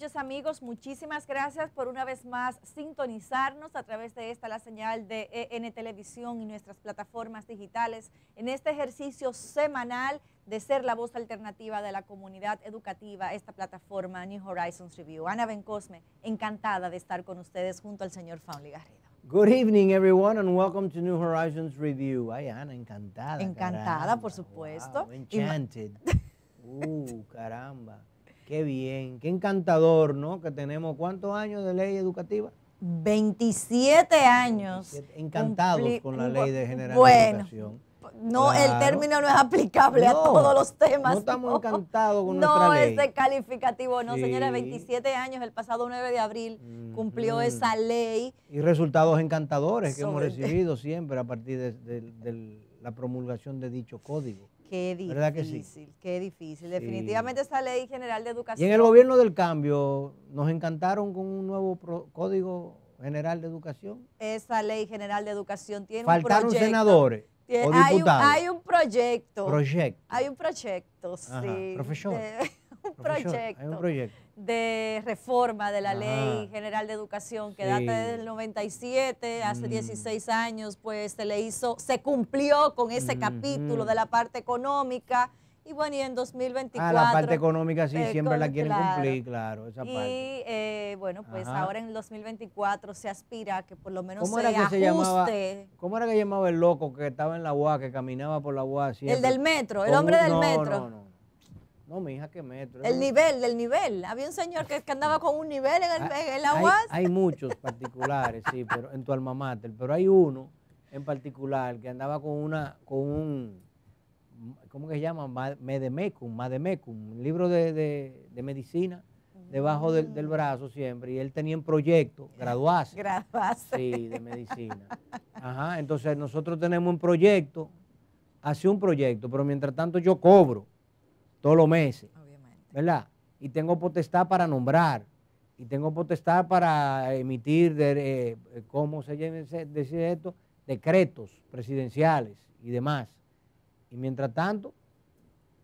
noches amigos, muchísimas gracias por una vez más sintonizarnos a través de esta la señal de EN Televisión y nuestras plataformas digitales en este ejercicio semanal de ser la voz alternativa de la comunidad educativa, esta plataforma New Horizons Review. Ana Bencosme, encantada de estar con ustedes junto al señor Faun Garrido. Good evening everyone and welcome to New Horizons Review. Ay, Ana, encantada. Encantada, por supuesto. Wow, enchanted. Uh, caramba. Qué bien, qué encantador, ¿no? Que tenemos cuántos años de ley educativa. 27 años. encantados con la ley de general bueno, No, el término no es aplicable a todos los temas. No estamos encantados con nuestra ley. No, ese calificativo, no, señora. señores, 27 años, el pasado 9 de abril cumplió esa ley. Y resultados encantadores que hemos recibido siempre a partir de la promulgación de dicho código. Qué difícil, qué difícil. Definitivamente esa ley general de educación. Y en el gobierno del cambio nos encantaron con un nuevo código general de educación. Esa ley general de educación tiene un proyecto. senadores. o hay, un, hay, un, proyecto. Hay un proyecto, sí. Profesor. un, proyecto. Hay un proyecto de reforma de la Ley ah. General de Educación que data desde 97, hace 16 mm. años, pues se le hizo, se cumplió con ese capítulo de la parte económica. Y bueno, y en 2024... Ah, la parte económica sí, eh, siempre la quieren cumplir, claro, esa y, Eh, bueno, pues ahora en 2024 se aspira a que por lo menos se ajuste. Se llamaba, ¿Cómo era que llamaba el loco que estaba en la UA, que caminaba por la UA El del metro, el hombre del metro. No, mi hija, qué metro. El nivel, del nivel. Había un señor que, andaba con un nivel en el, ah, en Hay, muchos particulares, sí, pero en tu alma mater. Pero hay uno en particular que andaba con una, con un, ¿cómo que se llama? Medemecum, Mademecum, un libro de, medicina debajo del, del, mm. brazo siempre y él tenía un proyecto graduarse. Graduarse. Sí, de medicina. Ajá, entonces nosotros tenemos un proyecto, hace un proyecto, pero mientras tanto yo cobro todos los meses. ¿Verdad? Y tengo potestad para nombrar. Y tengo potestad para emitir, eh, eh, ¿cómo se dice esto? Decretos presidenciales y demás. Y mientras tanto,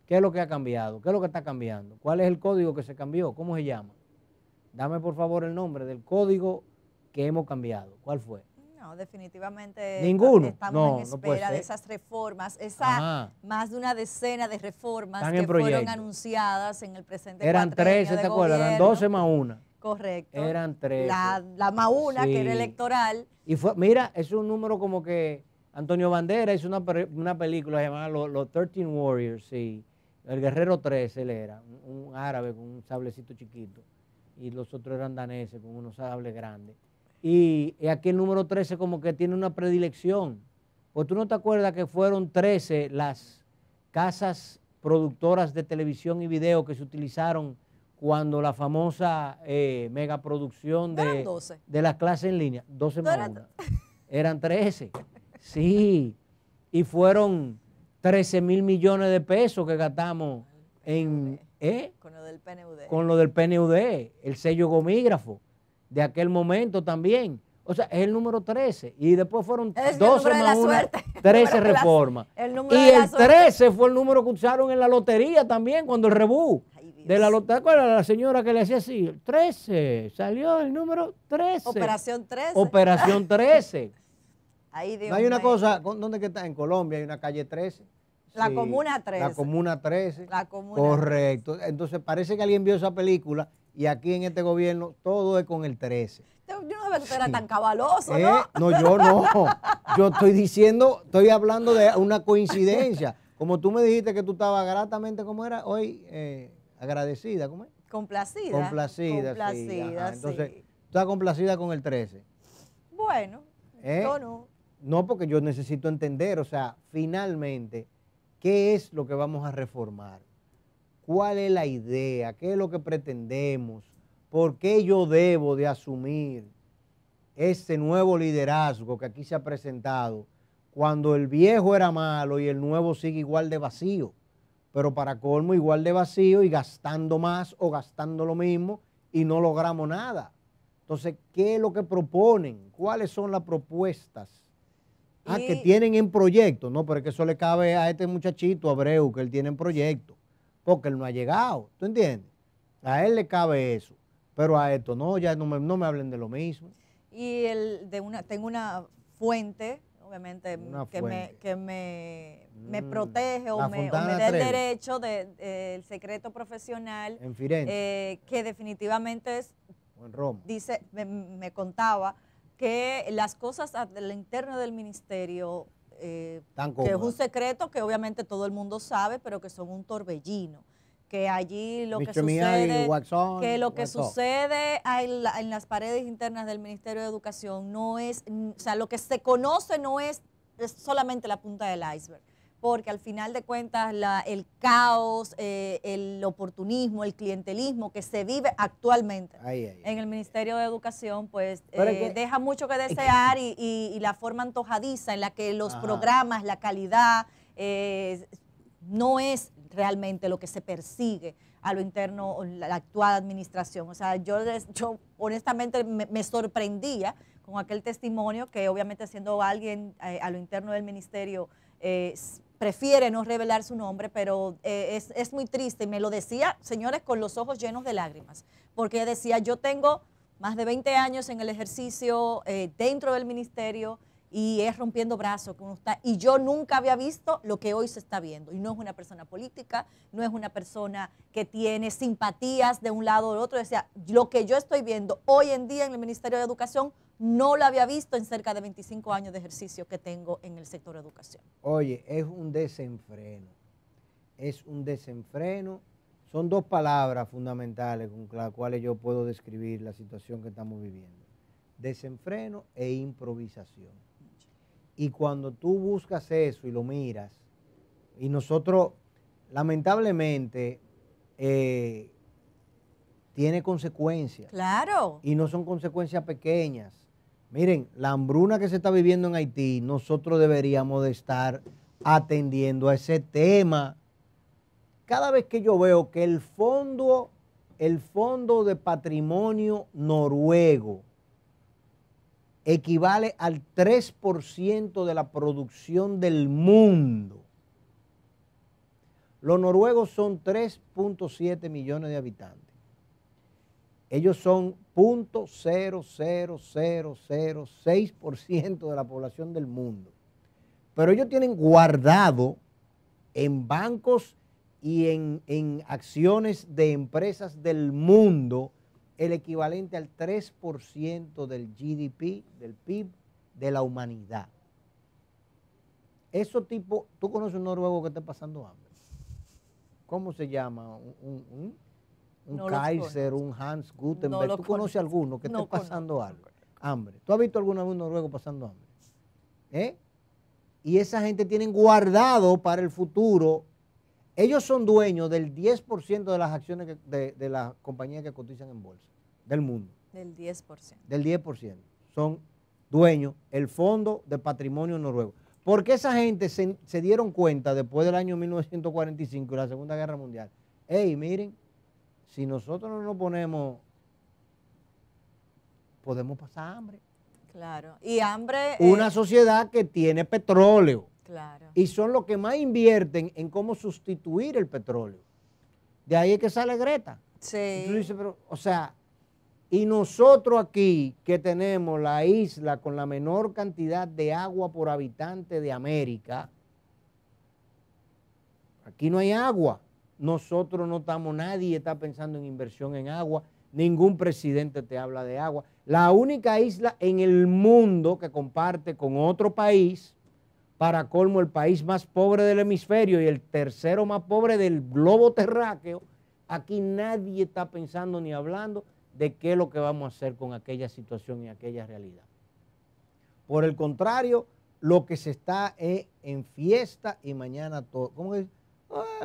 ¿qué es lo que ha cambiado? ¿Qué es lo que está cambiando? ¿Cuál es el código que se cambió? ¿Cómo se llama? Dame por favor el nombre del código que hemos cambiado. ¿Cuál fue? definitivamente estamos en espera de esas reformas, esa ah. más de una decena de reformas que fueron anunciadas en el presente Eran 13, ¿te acuerdas? Eran 12 más una. Correcto. Eran 13. La, más una, que era electoral. Y fue, mira, es un número como que Antonio Bandera hizo una, una película llamada Los, 13 Warriors, sí. El Guerrero 13 él era, un árabe con un sablecito chiquito. Y los otros eran daneses con unos sables grandes y aquí el número 13 como que tiene una predilección. ¿O tú no te acuerdas que fueron 13 las casas productoras de televisión y video que se utilizaron cuando la famosa eh, megaproducción de, de las clases en línea, 12 eran, 13, sí, y fueron 13 mil millones de pesos que gastamos en, ¿eh? con lo del PNUD, con lo del PNUD, el sello gomígrafo de aquel momento también. O sea, es el número 13. Y después fueron 12 más 13 reformas. y el 13 fue el número que usaron en la lotería también, cuando el rebú de la lotería. ¿Cuál la señora que le hacía así? 13. Salió el número 13. Operación 13. Operación 13. Ahí hay una cosa, ¿dónde que está? En Colombia hay una calle 13. La Comuna 13. La Comuna 13. La Comuna Correcto. Entonces parece que alguien vio esa película y aquí en este gobierno todo es con el 13. Yo no sabía que usted era tan cabaloso, eh, ¿no? No, yo no. Yo estoy diciendo, estoy hablando de una coincidencia. Como tú me dijiste que tú estabas gratamente, ¿cómo era hoy? Eh, agradecida, ¿cómo es? Complacida. Complacida, sí, Entonces, estás complacida con el 13? Bueno, eh, no. No, porque yo necesito entender, o sea, finalmente, ¿qué es lo que vamos a reformar? cuál es la idea, qué es lo que pretendemos, por qué yo debo de asumir este nuevo liderazgo que aquí se ha presentado, cuando el viejo era malo y el nuevo sigue igual de vacío, pero para colmo igual de vacío y gastando más o gastando lo mismo y no logramos nada. Entonces, ¿qué es lo que proponen? ¿Cuáles son las propuestas? Ah, que eh. tienen en proyecto, ¿no? Pero es que eso le cabe a este muchachito Abreu, que él tiene en proyecto porque él no ha llegado, ¿tú entiendes? A él le cabe eso, pero a esto no, ya no me, no me hablen de lo mismo. Y el de una, tengo una fuente, obviamente, que, Me, mm. protege o me, da el derecho del de, secreto profesional. Eh, que definitivamente es, en Roma. Dice, me, me contaba que las cosas al interno del ministerio eh, que es un secreto que obviamente todo el mundo sabe, pero que son un torbellino que allí lo que sucede, que lo que sucede en, las paredes internas del Ministerio de Educación no es, o sea, lo que se conoce no es solamente la punta del iceberg porque al final de cuentas el caos, eh, el oportunismo, el clientelismo que se vive actualmente en el Ministerio de Educación, pues eh, deja mucho que desear y, la forma antojadiza en la que los programas, la calidad, eh, no es realmente lo que se persigue a lo interno la, la actual administración. O sea, yo, yo honestamente me, sorprendía con aquel testimonio que obviamente siendo alguien a, lo interno del ministerio eh, prefiere no revelar su nombre, pero eh, es, muy triste y me lo decía, señores, con los ojos llenos de lágrimas, porque decía, yo tengo más de 20 años en el ejercicio eh, dentro del ministerio, y es rompiendo brazos que uno está. Y yo nunca había visto lo que hoy se está viendo. Y no es una persona política, no es una persona que tiene simpatías de un lado o del otro. O sea, lo que yo estoy viendo hoy en día en el Ministerio de Educación no lo había visto en cerca de 25 años de ejercicio que tengo en el sector de educación. Oye, es un desenfreno. Es un desenfreno. Son dos palabras fundamentales con las cuales yo puedo describir la situación que estamos viviendo. Desenfreno e improvisación. Y cuando tú buscas eso y lo miras, y nosotros, lamentablemente, eh, tiene consecuencias. Claro. Y no son consecuencias pequeñas. Miren, la hambruna que se está viviendo en Haití, nosotros deberíamos de estar atendiendo a ese tema. Cada vez que yo veo que el fondo, el fondo de patrimonio noruego equivale al 3% de la producción del mundo. Los noruegos son 3.7 millones de habitantes. Ellos son .00006% de la población del mundo. Pero ellos tienen guardado en bancos y en, en acciones de empresas del mundo el equivalente al 3% del GDP, del PIB de la humanidad. Eso tipo, tú conoces un noruego que está pasando hambre. ¿Cómo se llama? Un, Kaiser, un Hans Gutenberg. ¿Tú conoces alguno que está esté pasando hambre? ¿Tú has visto alguna vez un noruego pasando hambre? ¿Eh? Y esa gente tienen guardado para el futuro ellos son dueños del 10% de las acciones de, las compañías que cotizan en bolsa del mundo. Del 10%. Del 10%. Son dueños el Fondo de Patrimonio Noruego. Porque esa gente se, dieron cuenta después del año 1945 y la Segunda Guerra Mundial. Hey, miren, si nosotros no nos ponemos, podemos pasar hambre. Claro. Y hambre. Una eh, sociedad que tiene petróleo y son los que más invierten en cómo sustituir el petróleo. De ahí es que sale Greta. Sí. o sea, y nosotros aquí que tenemos la isla con la menor cantidad de agua por habitante de América, aquí no hay agua. Nosotros no estamos, nadie está pensando en inversión en agua, ningún presidente te habla de agua. La única isla en el mundo que comparte con otro país para colmo, el país más pobre del hemisferio y el tercero más pobre del globo terráqueo. Aquí nadie está pensando ni hablando de qué es lo que vamos a hacer con aquella situación y aquella realidad. Por el contrario, lo que se está es eh, en fiesta y mañana todo. ¿Cómo que dice?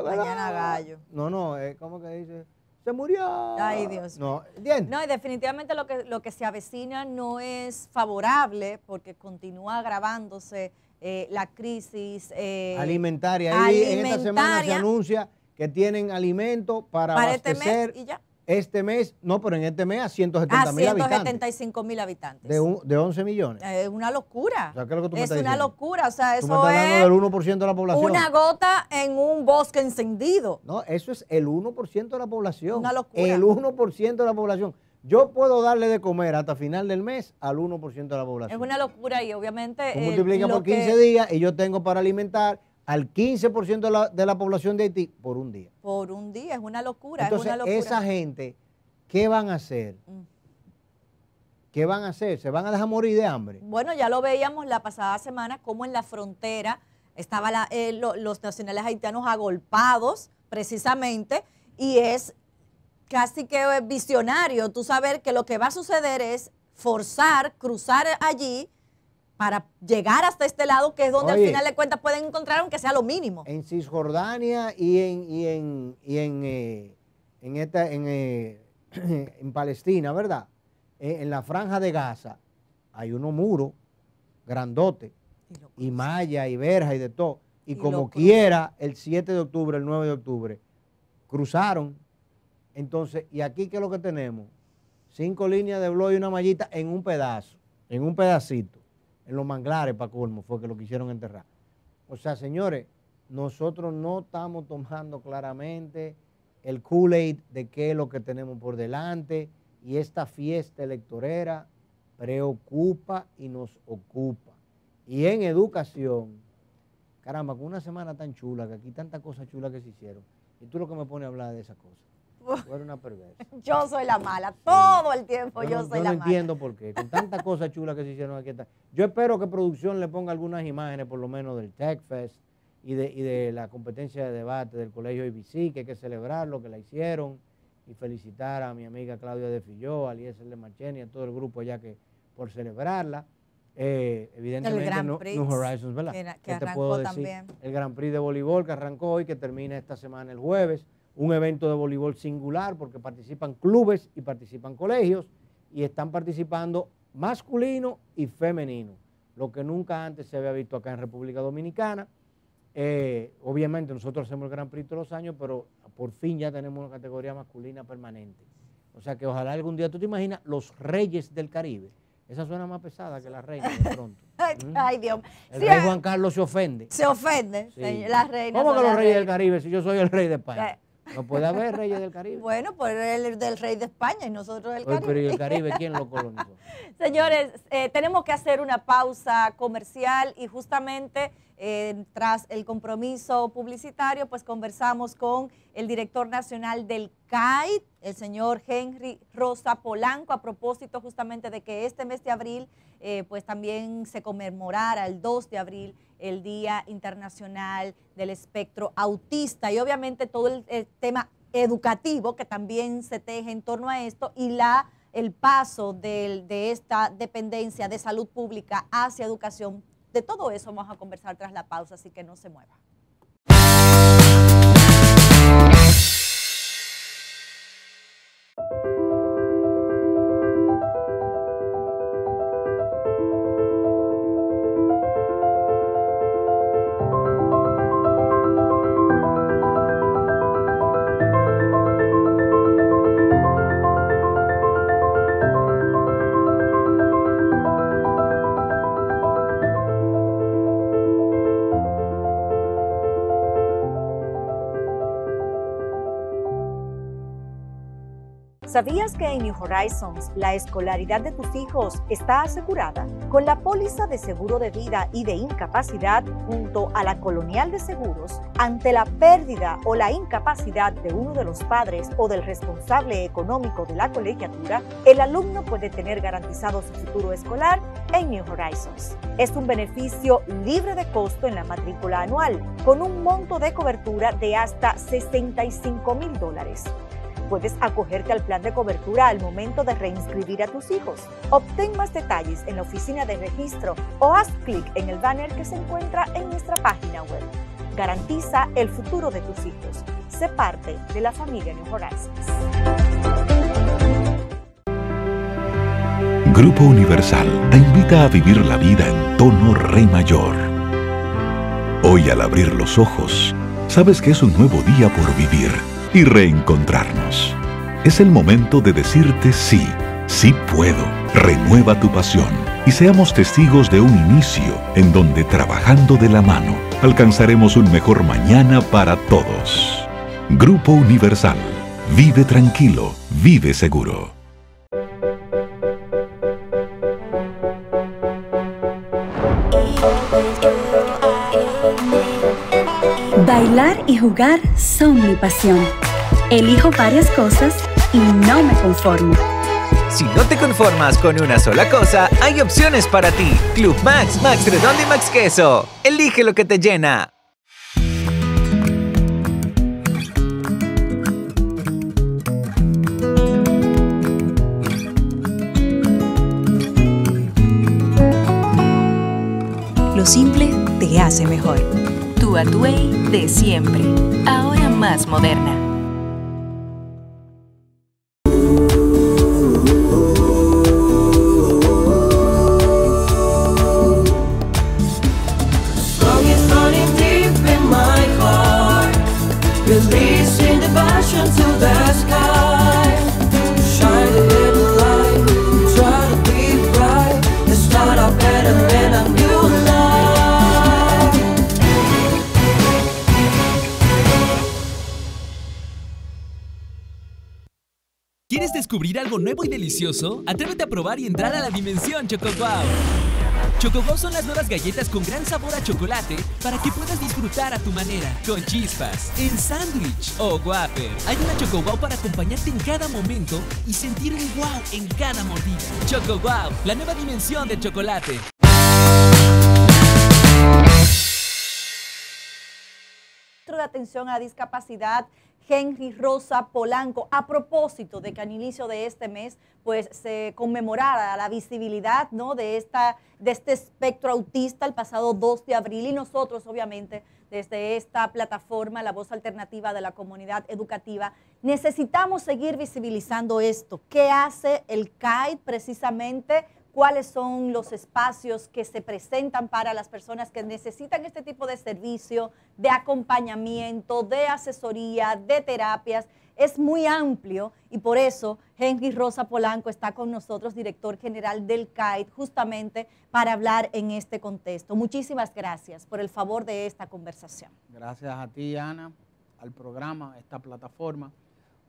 mañana gallo. No, no, eh, ¿cómo que dice? Se murió. Ay, Dios. No, bien. No, y definitivamente lo que, lo que se avecina no es favorable porque continúa agravándose eh, la crisis eh, alimentaria. Ahí en esta semana se anuncia que tienen alimento para, este abastecer este mes, y ya. este mes, no, pero en este mes a 170 a 175 mil habitantes. De, 11 millones. Es eh, una locura. es, una locura. O sea, eso es del 1% de la población. Una gota en un bosque encendido. No, eso es el 1% de la población. Una locura. El 1% de la población. Yo puedo darle de comer hasta final del mes al 1% de la población. Es una locura y obviamente... multiplica por 15 días y yo tengo para alimentar al 15% de la, población de Haití por un día. Por un día, es una locura. Entonces, esa gente, ¿qué van a hacer? Mm. ¿Qué van a hacer? ¿Se van a dejar morir de hambre? Bueno, ya lo veíamos la pasada semana, como en la frontera estaban eh, los nacionales haitianos agolpados, precisamente, y es casi que es visionario tú saber que lo que va a suceder es forzar, cruzar allí para llegar hasta este lado, que es donde al final de cuentas pueden encontrar, aunque sea lo mínimo. En Cisjordania y en, en, eh, en, esta, en, eh, Palestina, ¿verdad? Eh, en la franja de Gaza hay unos muros grandote y, malla y verja y de todo. y como quiera, el 7 de octubre, el 9 de octubre, cruzaron entonces, ¿y aquí qué es lo que tenemos? Cinco líneas de blog y una mallita en un pedazo, en un pedacito, en los manglares para colmo, fue que lo quisieron enterrar. O sea, señores, nosotros no estamos tomando claramente el Kool-Aid de qué es lo que tenemos por delante y esta fiesta electorera preocupa y nos ocupa. Y en educación, caramba, con una semana tan chula, que aquí tantas cosas chulas que se hicieron, y tú lo que me pones a hablar de esas cosas. Yo soy la mala, todo el tiempo yo, soy yo la no entiendo por qué, con tantas cosas chulas que se hicieron aquí. Yo espero que producción le ponga algunas imágenes, por lo menos del TechFest y de, y de la competencia de debate del colegio IBC, que hay que lo que la hicieron, y felicitar a mi amiga Claudia de Filló, a Liesel de Y a todo el grupo ya que por celebrarla. Eh, evidentemente, el Gran no, Prix, El Gran Prix de voleibol que arrancó hoy, que termina esta semana el jueves un evento de voleibol singular porque participan clubes y participan colegios y están participando masculino y femenino, lo que nunca antes se había visto acá en República Dominicana. Eh, obviamente nosotros hacemos el Gran Prix todos los años, pero por fin ya tenemos una categoría masculina permanente. O sea que ojalá algún día, tú te imaginas, los reyes del Caribe. Esa suena más pesada que la reina de pronto. Mm. Ay, Dios. El rey ah. Juan Carlos se ofende. Se ofende, la reina. ¿Cómo que los reyes del Caribe si yo soy el rey de España? Eh, no puede haber reyes del Caribe. Bueno, pues el del rey de España y nosotros del Caribe. Pero el Caribe quién lo colonizó? Señores, eh, tenemos que hacer una pausa comercial y justamente eh, tras el compromiso publicitario, pues conversamos con el director nacional del CAID, el señor Henry Rosa Polanco, a propósito justamente de que este mes de abril, eh, pues también se conmemorara el 2 de abril el Día Internacional del Espectro Autista y obviamente todo el, tema educativo que también se teje en torno a esto y la el paso de, de esta dependencia de salud pública hacia educación de todo eso vamos a conversar tras la pausa, así que no se mueva. ¿Sabías que en New Horizons la escolaridad de tus hijos está asegurada? Con la póliza de seguro de vida y de incapacidad junto a la colonial de seguros, ante la pérdida o la incapacidad de uno de los padres o del responsable económico de la colegiatura, el alumno puede tener garantizado su futuro escolar en New Horizons. Es un beneficio libre de costo en la matrícula anual, con un monto de cobertura de hasta 65 mil dólares puedes acogerte al plan de cobertura al momento de reinscribir a tus hijos. Obtén más detalles en la oficina de registro o haz clic en el banner que se encuentra en nuestra página web. Garantiza el futuro de tus hijos. Sé parte de la familia New Horizons. Grupo Universal te invita a vivir la vida en tono re mayor. Hoy al abrir los ojos, sabes que es un nuevo día por vivir y reencontrarnos. Es el momento de decirte sí, sí puedo. Renueva tu pasión y seamos testigos de un inicio en donde trabajando de la mano alcanzaremos un mejor mañana para todos. Grupo Universal. Vive tranquilo, vive seguro. Bailar y jugar son mi pasión. Elijo varias cosas y no me conformo. Si no te conformas con una sola cosa, hay opciones para ti. Club Max, Max Redondo y Max Queso. Elige lo que te llena. Lo simple te hace mejor. Tu Atway de siempre, ahora más moderna. nuevo y delicioso? Atrévete a probar y entrar a la dimensión Choco ChocoGuau son las nuevas galletas con gran sabor a chocolate para que puedas disfrutar a tu manera, con chispas, en sándwich o guaper. Hay una ChocoGuau para acompañarte en cada momento y sentir un wow en cada mordida. ChocoGuau, la nueva dimensión de chocolate. de atención a discapacidad Henry Rosa Polanco, a propósito de que al inicio de este mes pues se conmemorara la visibilidad ¿no? de, esta, de este espectro autista el pasado 2 de abril y nosotros obviamente desde esta plataforma, la voz alternativa de la comunidad educativa, necesitamos seguir visibilizando esto. ¿Qué hace el CAID precisamente cuáles son los espacios que se presentan para las personas que necesitan este tipo de servicio, de acompañamiento, de asesoría, de terapias. Es muy amplio y por eso Henry Rosa Polanco está con nosotros, director general del CAID, justamente para hablar en este contexto. Muchísimas gracias por el favor de esta conversación. Gracias a ti, Ana, al programa, a esta plataforma.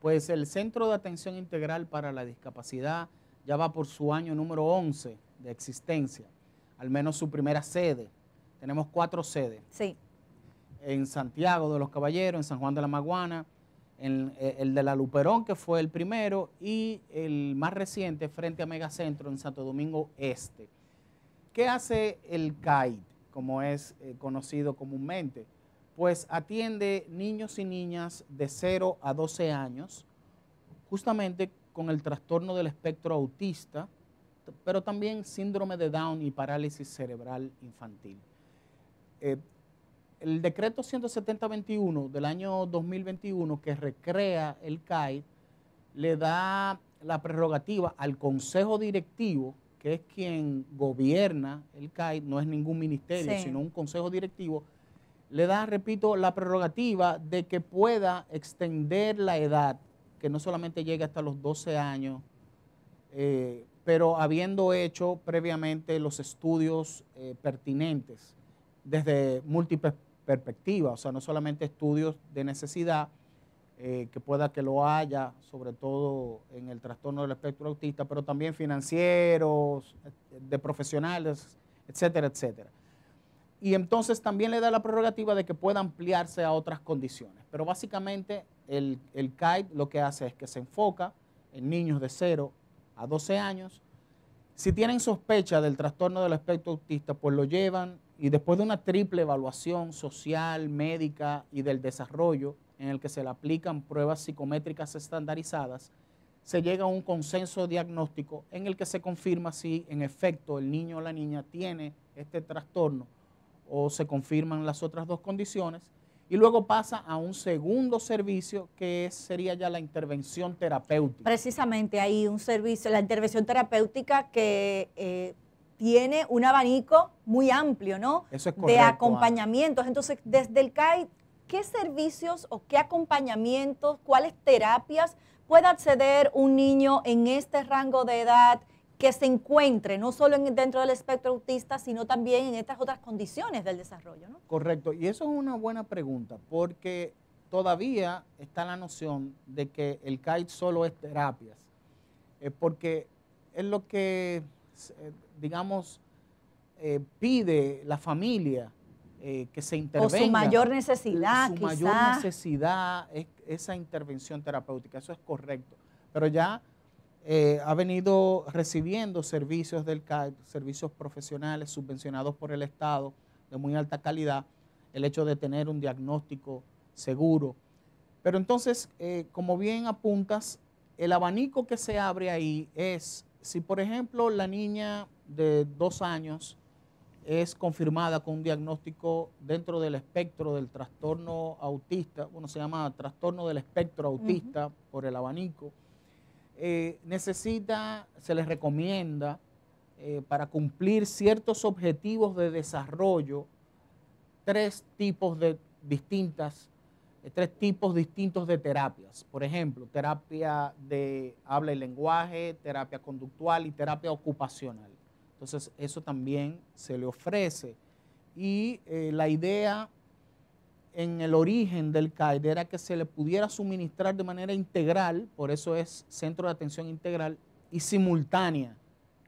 Pues el Centro de Atención Integral para la Discapacidad ya va por su año número 11 de existencia, al menos su primera sede. Tenemos cuatro sedes. Sí. En Santiago de los Caballeros, en San Juan de la Maguana, en, eh, el de la Luperón, que fue el primero, y el más reciente frente a Megacentro en Santo Domingo Este. ¿Qué hace el CAID, como es eh, conocido comúnmente? Pues atiende niños y niñas de 0 a 12 años, justamente con el trastorno del espectro autista, pero también síndrome de Down y parálisis cerebral infantil. Eh, el decreto 17021 del año 2021 que recrea el CAI le da la prerrogativa al Consejo Directivo, que es quien gobierna el CAI, no es ningún ministerio, sino un Consejo Directivo, le da, repito, la prerrogativa de que pueda extender la edad que no solamente llegue hasta los 12 años, eh, pero habiendo hecho previamente los estudios eh, pertinentes desde múltiples perspectivas, o sea, no solamente estudios de necesidad, eh, que pueda que lo haya, sobre todo en el trastorno del espectro autista, pero también financieros, de profesionales, etcétera, etcétera y entonces también le da la prerrogativa de que pueda ampliarse a otras condiciones. Pero básicamente el, el lo que hace es que se enfoca en niños de 0 a 12 años. Si tienen sospecha del trastorno del espectro autista, pues lo llevan y después de una triple evaluación social, médica y del desarrollo, en el que se le aplican pruebas psicométricas estandarizadas, se llega a un consenso diagnóstico en el que se confirma si en efecto el niño o la niña tiene este trastorno o se confirman las otras dos condiciones. Y luego pasa a un segundo servicio que sería ya la intervención terapéutica. Precisamente hay un servicio, la intervención terapéutica que eh, tiene un abanico muy amplio, ¿no? Eso es correcto. De acompañamientos. Entonces, desde el CAI, ¿qué servicios o qué acompañamientos, cuáles terapias puede acceder un niño en este rango de edad que se encuentre no solo en, dentro del espectro autista, sino también en estas otras condiciones del desarrollo. ¿no? Correcto, y eso es una buena pregunta, porque todavía está la noción de que el CAIT solo es terapias, eh, porque es lo que, eh, digamos, eh, pide la familia que se intervenga. O su mayor necesidad, Su mayor necesidad es esa intervención terapéutica, eso es correcto. Pero ya eh, ha venido recibiendo servicios del CAI, servicios profesionales subvencionados por el Estado de muy alta calidad, el hecho de tener un diagnóstico seguro. Pero entonces, eh, como bien apuntas, el abanico que se abre ahí es, si por ejemplo la niña de dos años es confirmada con un diagnóstico dentro del espectro del trastorno autista, bueno, se llama trastorno del espectro autista por el abanico, eh, necesita, se les recomienda eh, para cumplir ciertos objetivos de desarrollo tres tipos de distintas, eh, tres tipos distintos de terapias. Por ejemplo, terapia de habla y lenguaje, terapia conductual y terapia ocupacional. Entonces, eso también se le ofrece. Y la idea en el origen del CAID era que se le pudiera suministrar de manera integral, por eso es centro de atención integral, y simultánea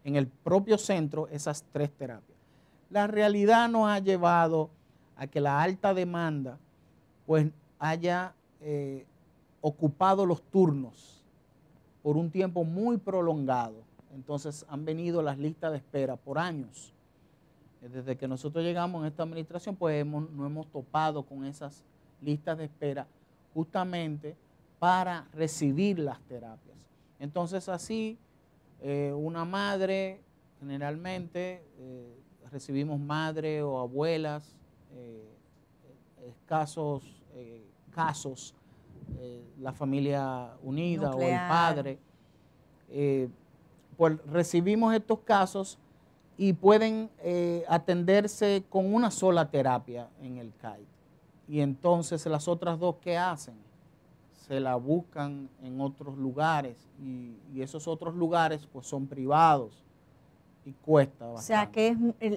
en el propio centro esas tres terapias. La realidad nos ha llevado a que la alta demanda pues haya eh, ocupado los turnos por un tiempo muy prolongado. Entonces han venido las listas de espera por años. Eh, desde que nosotros llegamos en esta administración, pues no hemos topado con esas listas de espera justamente para recibir las terapias. Entonces así, eh, una madre, generalmente eh, recibimos madre o abuelas, escasos casos, la familia unida o el padre, pues recibimos estos casos y pueden eh, atenderse con una sola terapia en el CAI. Y entonces las otras dos que hacen se la buscan en otros lugares y, esos otros lugares pues son privados y cuesta bastante. O sea que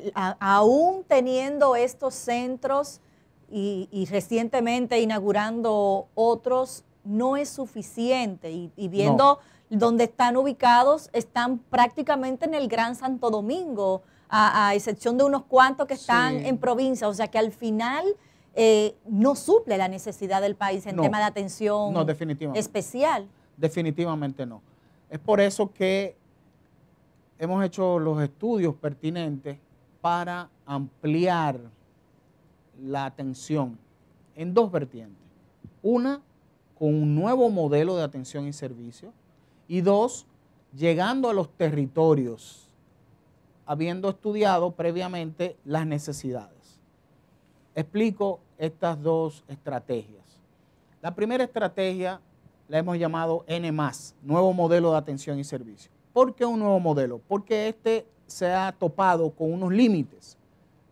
es, aún teniendo estos centros y, recientemente inaugurando otros, no es suficiente y, viendo donde están ubicados, están prácticamente en el Gran Santo Domingo, a, excepción de unos cuantos que están en provincia. O sea que al final eh, no suple la necesidad del país en tema de atención especial. Definitivamente no. Es por eso que hemos hecho los estudios pertinentes para ampliar la atención en dos vertientes. Una, con un nuevo modelo de atención y servicio, y dos, llegando a los territorios, habiendo estudiado previamente las necesidades. Explico estas dos estrategias. La primera estrategia la hemos llamado N, nuevo modelo de atención y servicio. ¿Por qué un nuevo modelo? Porque este se ha topado con unos límites.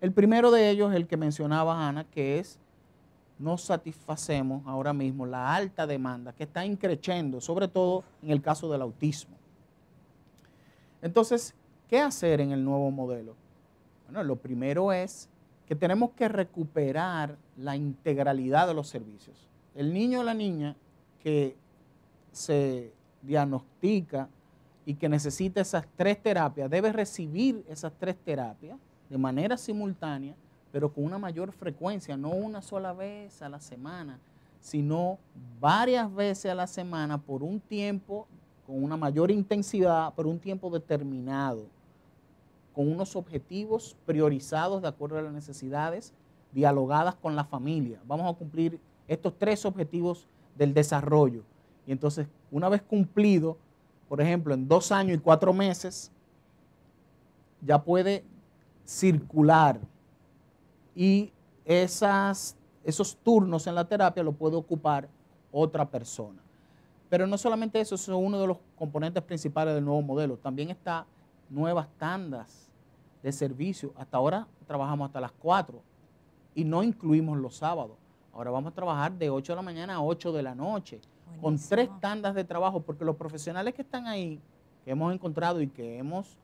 El primero de ellos es el que mencionaba Ana, que es no satisfacemos ahora mismo la alta demanda que está increciendo, sobre todo en el caso del autismo. Entonces, ¿qué hacer en el nuevo modelo? Bueno, lo primero es que tenemos que recuperar la integralidad de los servicios. El niño o la niña que se diagnostica y que necesita esas tres terapias, debe recibir esas tres terapias de manera simultánea pero con una mayor frecuencia, no una sola vez a la semana, sino varias veces a la semana por un tiempo, con una mayor intensidad, por un tiempo determinado, con unos objetivos priorizados de acuerdo a las necesidades, dialogadas con la familia. Vamos a cumplir estos tres objetivos del desarrollo. Y entonces, una vez cumplido, por ejemplo, en dos años y cuatro meses, ya puede circular y esos turnos en la terapia lo puede ocupar otra persona. Pero no solamente eso, eso es uno de los componentes principales del nuevo modelo. También está nuevas tandas de servicio. Hasta ahora trabajamos hasta las 4 y no incluimos los sábados. Ahora vamos a trabajar de 8 de la mañana a 8 de la noche, con tres tandas de trabajo, porque los profesionales que están ahí, que hemos encontrado y que hemos,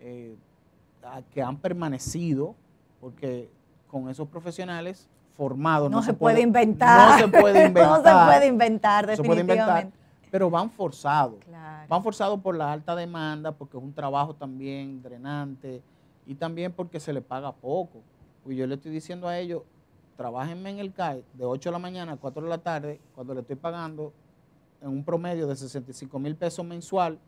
eh, que han permanecido, porque con esos profesionales formados. No, se, puede, inventar. No se puede inventar. no se puede inventar, definitivamente. pero van forzados. Van forzados por la alta demanda, porque es un trabajo también drenante y también porque se le paga poco. y yo le estoy diciendo a ellos, trabajenme en el CAE de 8 de la mañana a 4 de la tarde, cuando le estoy pagando en un promedio de 65 mil pesos mensual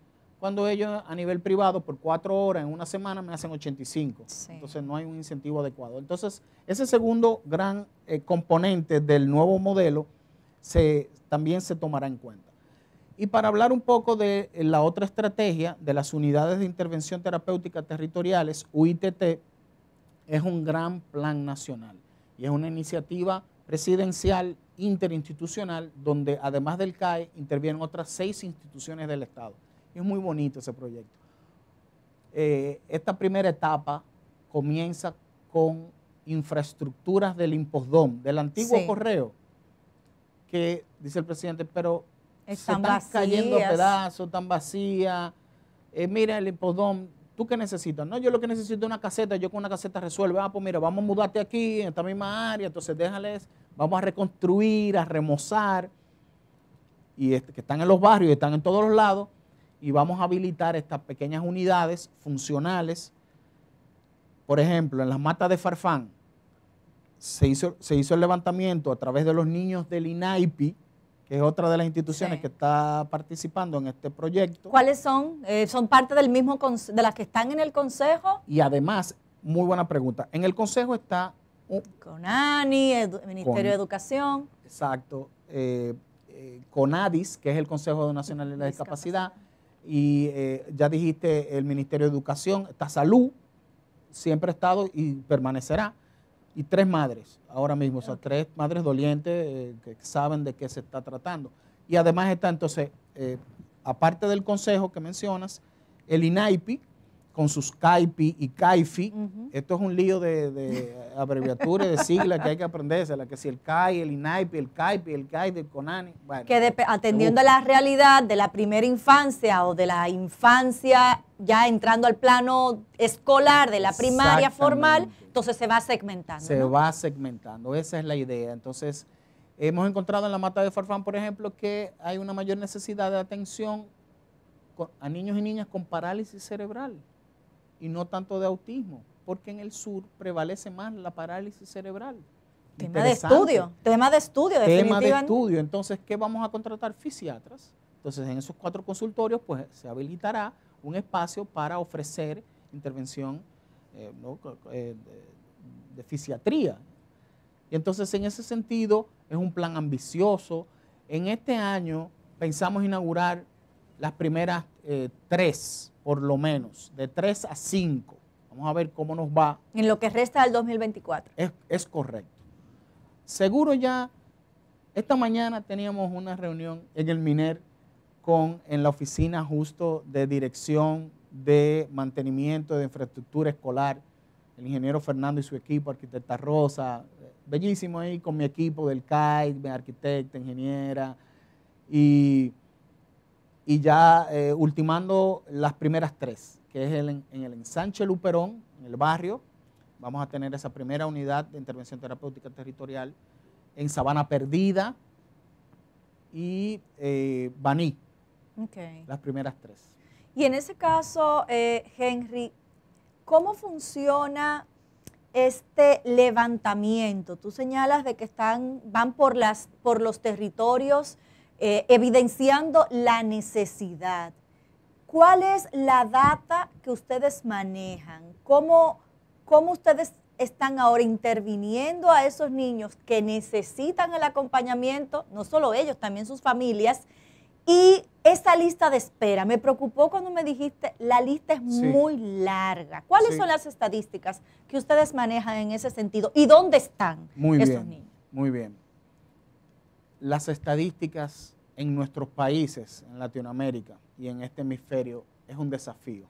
cuando ellos a nivel privado por cuatro horas en una semana me hacen 85. Entonces no hay un incentivo adecuado. Entonces ese segundo gran eh, componente del nuevo modelo también se tomará en cuenta. Y para hablar un poco de eh, la otra estrategia de las unidades de intervención terapéutica territoriales, UITT, es un gran plan nacional y es una iniciativa presidencial interinstitucional donde además del CAE intervienen otras seis instituciones del Estado es muy bonito ese proyecto. Eh, esta primera etapa comienza con infraestructuras del Imposdom, del antiguo correo, que dice el presidente, pero están se están cayendo a pedazos, están vacías. Eh, mira el Impostdom, ¿tú qué necesitas? No, yo lo que necesito es una caseta, yo con una caseta resuelvo, ah, pues mira, vamos a mudarte aquí, en esta misma área, entonces déjales, vamos a reconstruir, a remozar, y este, que están en los barrios, están en todos los lados, y vamos a habilitar estas pequeñas unidades funcionales. Por ejemplo, en las matas de Farfán se hizo, se hizo el levantamiento a través de los niños del INAIPI, que es otra de las instituciones que está participando en este proyecto. ¿Cuáles son? Eh, ¿Son parte del mismo de las que están en el Consejo? Y además, muy buena pregunta, en el Consejo está... CONANI, Ministerio de Educación. Exacto. Eh, eh, CONADIS, que es el Consejo Nacional de la Discapacidad, y eh, ya dijiste el Ministerio de Educación, esta salud, siempre ha estado y permanecerá, y tres madres ahora mismo, o sea, tres madres dolientes eh, que saben de qué se está tratando. Y además está entonces, eh, aparte del consejo que mencionas, el INAIPI, con sus CAIPI y CAIFI. Esto es un lío de, de abreviaturas, de siglas que hay que aprenderse, la que si el CAI, el INAIPI, el CAIPI, el CAI del CONANI. Bueno, que atendiendo a la realidad de la primera infancia o de la infancia ya entrando al plano escolar de la primaria formal, entonces se va segmentando. Se va segmentando, esa es la idea. Entonces, hemos encontrado en la mata de Farfán, por ejemplo, que hay una mayor necesidad de atención a niños y niñas con parálisis cerebral y no tanto de autismo, porque en el sur prevalece más la parálisis cerebral. Tema de estudio, tema de estudio, Tema de estudio. Entonces, ¿qué vamos a contratar? Fisiatras. Entonces, en esos cuatro consultorios, pues se habilitará un espacio para ofrecer intervención eh, eh, de fisiatría. Y entonces, en ese sentido, es un plan ambicioso. En este año pensamos inaugurar las primeras eh, tres, por lo menos, de tres a cinco. Vamos a ver cómo nos va. En lo que resta del 2024. Es, correcto. Seguro ya, esta mañana teníamos una reunión en el MINER con, en la oficina justo de dirección de mantenimiento de infraestructura escolar, el ingeniero Fernando y su equipo, arquitecta Rosa, eh, bellísimo ahí con mi equipo del CAI, arquitecta, ingeniera, y y ya eh, ultimando las primeras tres, que es en el ensanche Luperón, en el barrio, vamos a tener esa primera unidad de intervención terapéutica territorial en Sabana Perdida y eh, Baní, las primeras tres. Y en ese caso, eh, Henry, ¿cómo funciona este levantamiento? Tú señalas de que están, van por, las, por los territorios eh, evidenciando la necesidad. ¿Cuál es la data que ustedes manejan? ¿Cómo, ustedes están ahora interviniendo a esos niños que necesitan el acompañamiento, no solo ellos, también sus familias, y esa lista de espera. Me preocupó cuando me dijiste, la lista es muy larga. ¿Cuáles son las estadísticas que ustedes manejan en ese sentido y dónde están muy esos bien, niños? Muy bien las estadísticas en nuestros países, en Latinoamérica y en este hemisferio, es un desafío,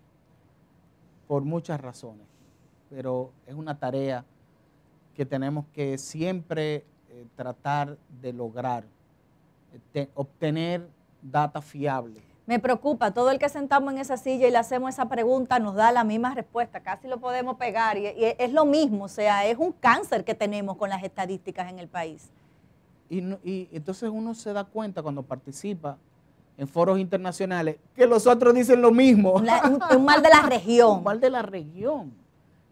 por muchas razones, pero es una tarea que tenemos que siempre eh, tratar de lograr, eh, obtener data fiable. Me preocupa, todo el que sentamos en esa silla y le hacemos esa pregunta nos da la misma respuesta, casi lo podemos pegar y es lo mismo, o sea, es un cáncer que tenemos con las estadísticas en el país. Y, entonces uno se da cuenta cuando participa en foros internacionales que los otros dicen lo mismo. un, mal de la región. Un mal de la región.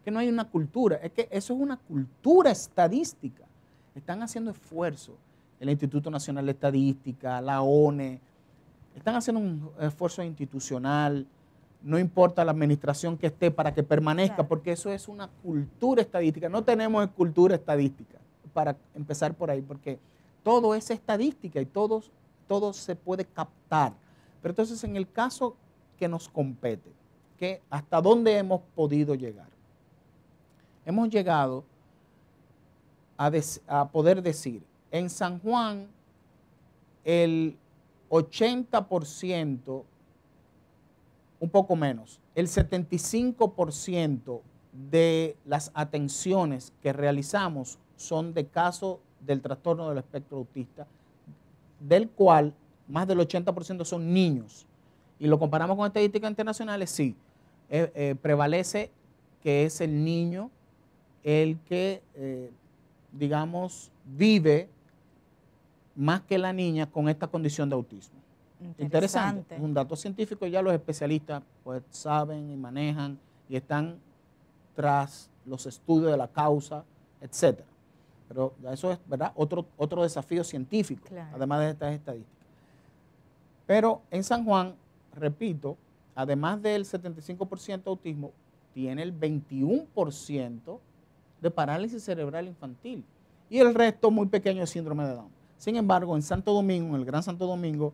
Que no hay una cultura. Es que eso es una cultura estadística. Están haciendo esfuerzo. El Instituto Nacional de Estadística, la ONE, están haciendo un esfuerzo institucional. No importa la administración que esté para que permanezca, porque eso es una cultura estadística. No tenemos cultura estadística, para empezar por ahí, porque todo es estadística y todo, todo se puede captar. Pero entonces en el caso que nos compete, hasta dónde hemos podido llegar. Hemos llegado a, poder decir, en San Juan el 80%, un poco menos, el 75% de las atenciones que realizamos son de casos del trastorno del espectro autista, del cual más del 80% son niños. Y lo comparamos con estadísticas internacionales, sí, eh, eh, prevalece que es el niño el que, eh, digamos, vive más que la niña con esta condición de autismo. Interesante. un dato científico, ya los especialistas pues saben y manejan y están tras los estudios de la causa, etcétera. Pero eso es, ¿verdad? Otro, otro desafío científico, además de estas estadísticas. Pero en San Juan, repito, además del 75% de autismo, tiene el 21% de parálisis cerebral infantil y el resto muy pequeño de síndrome de Down. Sin embargo, en Santo Domingo, en el Gran Santo Domingo,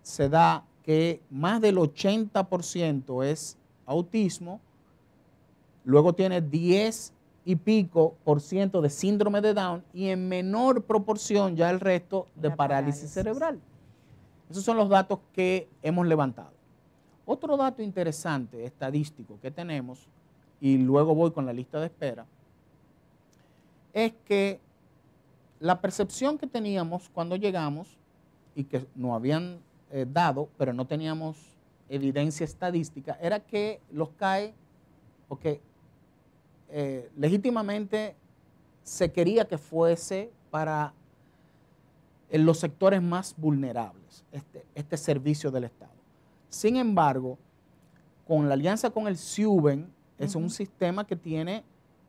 se da que más del 80% es autismo, luego tiene 10 y pico por ciento de síndrome de Down y en menor proporción ya el resto de parálisis, cerebral. Esos son los datos que hemos levantado. Otro dato interesante estadístico que tenemos, y luego voy con la lista de espera, es que la percepción que teníamos cuando llegamos y que nos habían eh, dado, pero no teníamos evidencia estadística, era que los CAE, porque eh, legítimamente se quería que fuese para los sectores más vulnerables este, este, servicio del Estado. Sin embargo, con la alianza con el SIUBEN, es un sistema que tiene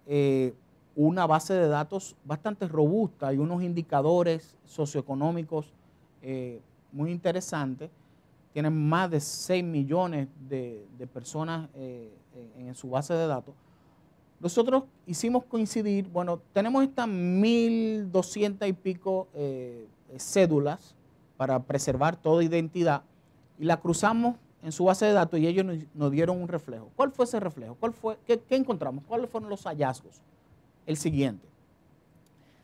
eh, una base de datos bastante robusta y unos indicadores socioeconómicos eh, muy interesantes. Tienen más de 6 millones de, personas en su base de datos. Nosotros hicimos coincidir, bueno, tenemos estas 1.200 y pico eh, cédulas para preservar toda identidad y la cruzamos en su base de datos y ellos nos, dieron un reflejo. ¿Cuál fue ese reflejo? qué, encontramos? ¿Cuáles fueron los hallazgos? El siguiente.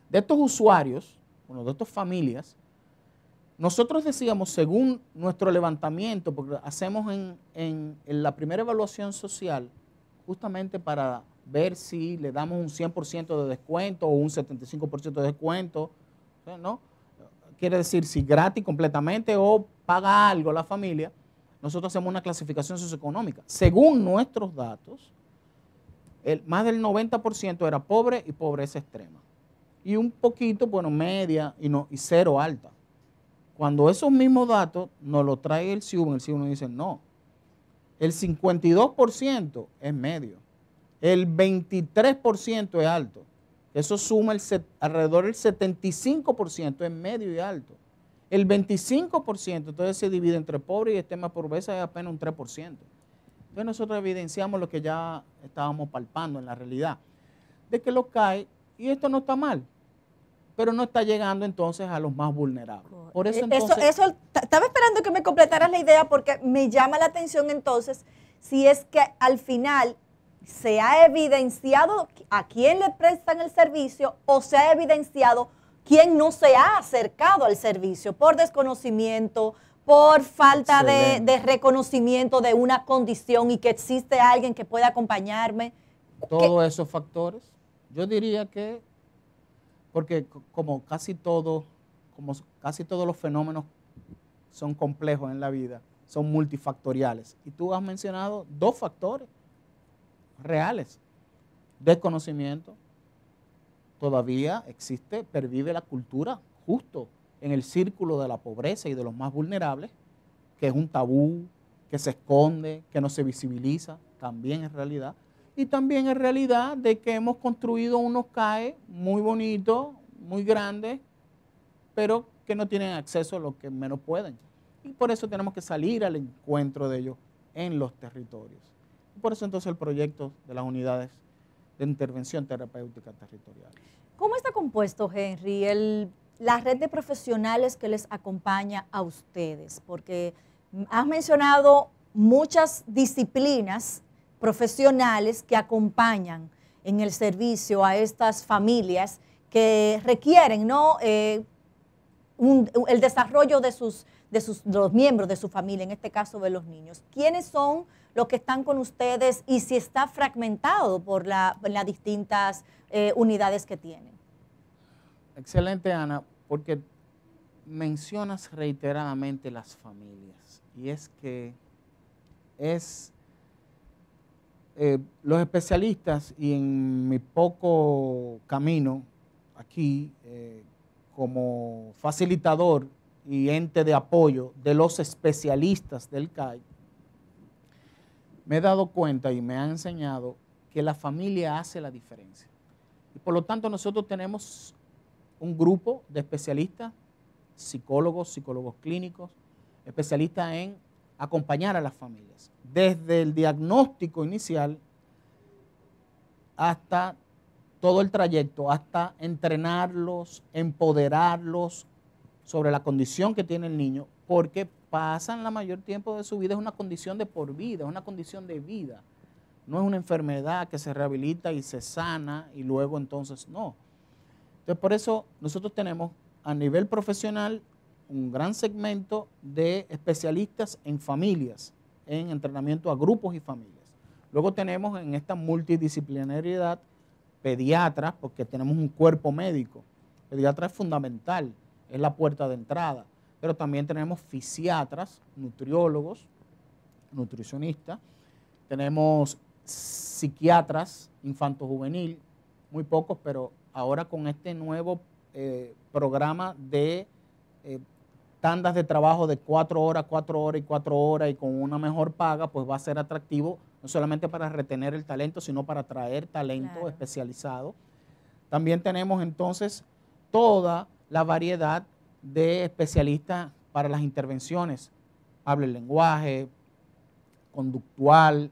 De estos usuarios, bueno, de estas familias, nosotros decíamos, según nuestro levantamiento, porque hacemos en la primera evaluación social, justamente para ver si le damos un 100% de descuento o un 75% de descuento, ¿no? Quiere decir, si gratis completamente o paga algo la familia, nosotros hacemos una clasificación socioeconómica. Según nuestros datos, el, más del 90% era pobre y pobreza extrema. Y un poquito, bueno, media y, no, y cero alta. Cuando esos mismos datos nos los trae el CIU, el CIU nos dice, no, el 52% es medio el 23% es alto. Eso suma alrededor del 75% es medio y alto. El 25%, entonces se divide entre pobre y extrema pobreza, es apenas un 3%. Entonces nosotros evidenciamos lo que ya estábamos palpando en la realidad, de que lo CAE, y esto no está mal, pero no está llegando entonces a los más vulnerables. Por e-, eso, entonces, estaba esperando que me completaras la idea porque me llama la atención entonces si es que al final se ha evidenciado a quién le prestan el servicio o se ha evidenciado quién no se ha acercado al servicio por desconocimiento, por falta de, reconocimiento de una condición y que existe alguien que pueda acompañarme. Todos esos factores, yo diría que, porque como casi todo, como casi todos los fenómenos son complejos en la vida, son multifactoriales. Y tú has mencionado dos factores reales. Desconocimiento. Todavía existe, pervive la cultura justo en el círculo de la pobreza y de los más vulnerables, que es un tabú, que se esconde, que no se visibiliza, también es realidad. Y también es realidad de que hemos construido unos CAE muy bonitos, muy grandes, pero que no tienen acceso a lo que menos pueden. Y por eso tenemos que salir al encuentro de ellos en los territorios. Por eso entonces el proyecto de las unidades de intervención terapéutica territorial. ¿Cómo está compuesto, Henry, el, la red de profesionales que les acompaña a ustedes? Porque has mencionado muchas disciplinas profesionales que acompañan en el servicio a estas familias que requieren ¿no? Eh, el desarrollo de sus de, los miembros de su familia, en este caso de los niños. ¿Quiénes son los que están con ustedes y si está fragmentado por, las distintas eh, unidades que tienen? Excelente, Ana, porque mencionas reiteradamente las familias y es que es eh, los especialistas y en mi poco camino aquí eh, como facilitador y ente de apoyo de los especialistas del CAI, me he dado cuenta y me ha enseñado que la familia hace la diferencia. Y por lo tanto nosotros tenemos un grupo de especialistas, psicólogos, psicólogos clínicos, especialistas en acompañar a las familias, desde el diagnóstico inicial hasta todo el trayecto, hasta entrenarlos, empoderarlos, sobre la condición que tiene el niño, porque pasan la mayor tiempo de su vida, es una condición de por vida, es una condición de vida. No es una enfermedad que se rehabilita y se sana y luego entonces no. Entonces por eso nosotros tenemos a nivel profesional un gran segmento de especialistas en familias, en entrenamiento a grupos y familias. Luego tenemos en esta multidisciplinariedad pediatras, porque tenemos un cuerpo médico. Pediatra es fundamental es la puerta de entrada. Pero también tenemos fisiatras, nutriólogos, nutricionistas, tenemos psiquiatras infantojuvenil, muy pocos, pero ahora con este nuevo eh, programa de eh, tandas de trabajo de cuatro horas, cuatro horas y cuatro horas y con una mejor paga, pues va a ser atractivo no solamente para retener el talento, sino para atraer talento especializado. También tenemos entonces toda la variedad de especialistas para las intervenciones. Habla el lenguaje, conductual,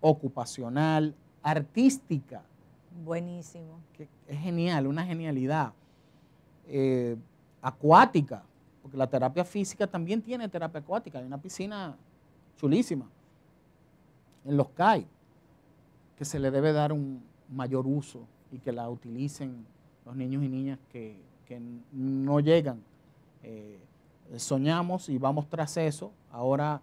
ocupacional, artística. Buenísimo. es genial, una genialidad. Eh, acuática, porque la terapia física también tiene terapia acuática. Hay una piscina chulísima en los CAI que se le debe dar un mayor uso y que la utilicen los niños y niñas que que no llegan. Eh, soñamos y vamos tras eso, ahora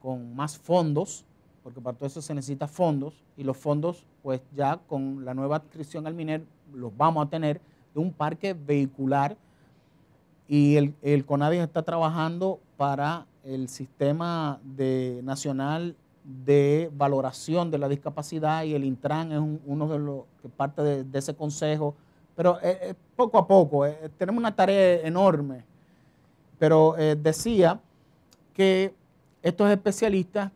con más fondos, porque para todo eso se necesita fondos, y los fondos, pues ya con la nueva adscripción al MINER, los vamos a tener de un parque vehicular. Y el, el CONADIS está trabajando para el sistema de, nacional de valoración de la discapacidad y el Intran es uno de los que parte de ese consejo pero eh, eh, poco a poco, eh, tenemos una tarea enorme. Pero decía que estos especialistas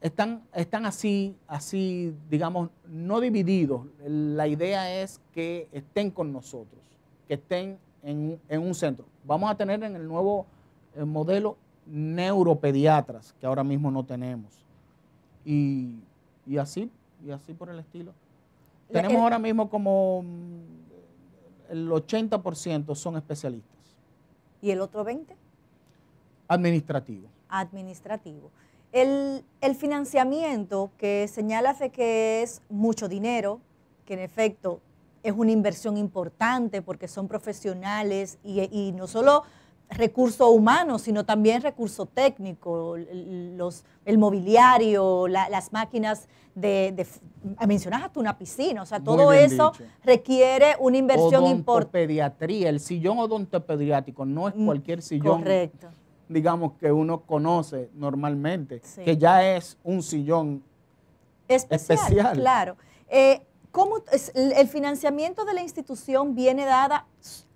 están, están así, así, digamos, no divididos. La idea es que estén con nosotros, que estén en, un centro. Vamos a tener en el nuevo modelo neuropediatras, que ahora mismo no tenemos. y así, y así por el estilo. Tenemos ahora mismo como mm, el 80% son especialistas. ¿Y el otro 20%? Administrativo. Administrativo. El, financiamiento que señala de que es mucho dinero, que en efecto es una inversión importante porque son profesionales y, y no solo recurso humano, sino también recurso técnico, el mobiliario, las máquinas de, de ah, mencionas hasta una piscina, o sea, todo eso requiere una inversión importante. Pediatría, el sillón odontopediátrico no es mm, cualquier sillón. Correcto. Digamos que uno conoce normalmente, que ya es un sillón especial. Claro. Eh, ¿Cómo es, el financiamiento de la institución viene dada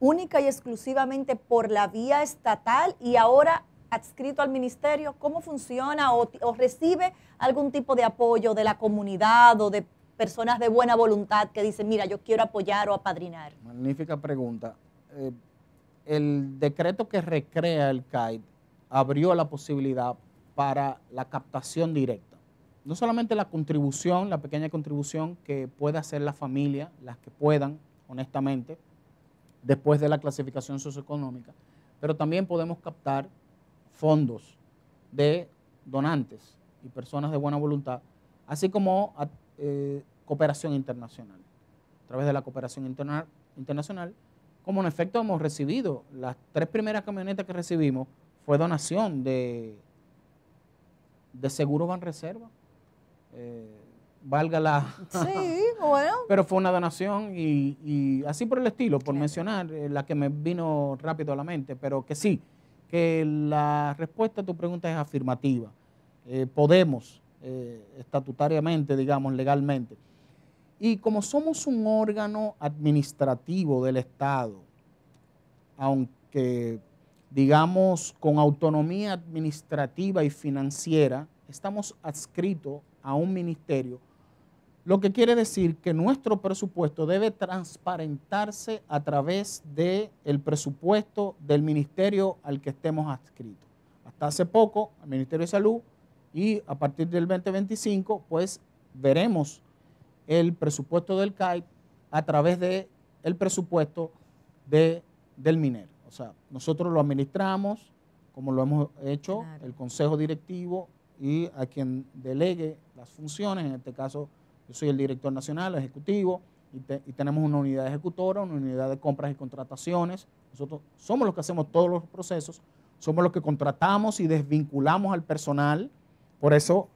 única y exclusivamente por la vía estatal y ahora adscrito al ministerio? ¿Cómo funciona o, recibe algún tipo de apoyo de la comunidad o de personas de buena voluntad que dicen, mira, yo quiero apoyar o apadrinar? Magnífica pregunta. Eh, el decreto que recrea el CAID abrió la posibilidad para la captación directa no solamente la contribución, la pequeña contribución que puede hacer la familia, las que puedan, honestamente, después de la clasificación socioeconómica, pero también podemos captar fondos de donantes y personas de buena voluntad, así como eh, cooperación internacional. A través de la cooperación internacional, como en efecto hemos recibido, las tres primeras camionetas que recibimos fue donación de, de Seguro reserva, eh, valga la... Sí, bueno. Pero fue una donación y, así por el estilo, por mencionar eh, la que me vino rápido a la mente, pero que sí, que la respuesta a tu pregunta es afirmativa. Eh, podemos, estatutariamente, digamos, legalmente. Y como somos un órgano administrativo del Estado, aunque digamos con autonomía administrativa y financiera, estamos adscritos a un ministerio. Lo que quiere decir que nuestro presupuesto debe transparentarse a través del presupuesto del ministerio al que estemos adscritos. Hasta hace poco, el Ministerio de Salud, y a partir del 2025, pues veremos el presupuesto del CAIP a través del el presupuesto de, del MINER. O sea, nosotros lo administramos como lo hemos hecho, el Consejo Directivo y a quien delegue las funciones, en este caso yo soy el director nacional, el ejecutivo, y, tenemos una unidad ejecutora, una unidad de compras y contrataciones. Nosotros somos los que hacemos todos los procesos, somos los que contratamos y desvinculamos al personal. Por eso